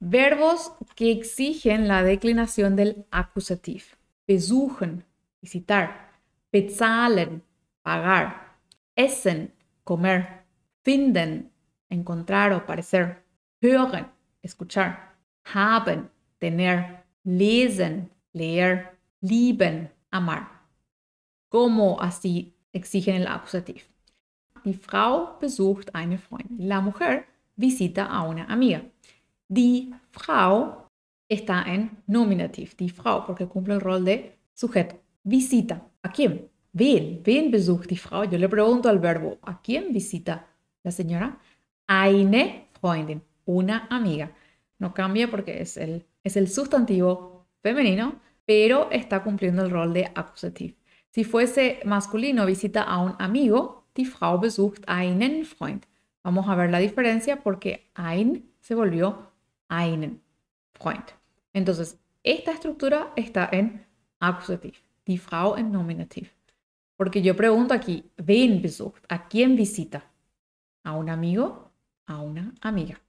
Verbos que exigen la declinación del acusativo. Besuchen, visitar. Bezahlen, pagar. Essen, comer. Finden, encontrar o parecer. Hören, escuchar. Haben, tener. Lesen, leer. Lieben, amar. ¿Cómo así exigen el acusativo. Die Frau besucht eine Freundin. La mujer visita a una amiga. Die Frau está en nominativ, die Frau, porque cumple el rol de sujeto. Visita. ¿A quién? Ven, wen besucht die Frau. Yo le pregunto al verbo, ¿a quién visita la señora? Eine Freundin, una amiga. No cambia porque es el, es el sustantivo femenino, pero está cumpliendo el rol de acusativo. Si fuese masculino, visita a un amigo, die Frau besucht einen Freund. Vamos a ver la diferencia porque ein se volvió einen Freund. Entonces, esta estructura está en acusativo, die Frau en nominativo. Porque yo pregunto aquí, wen besucht, ¿a quién visita? ¿A un amigo? ¿A una amiga?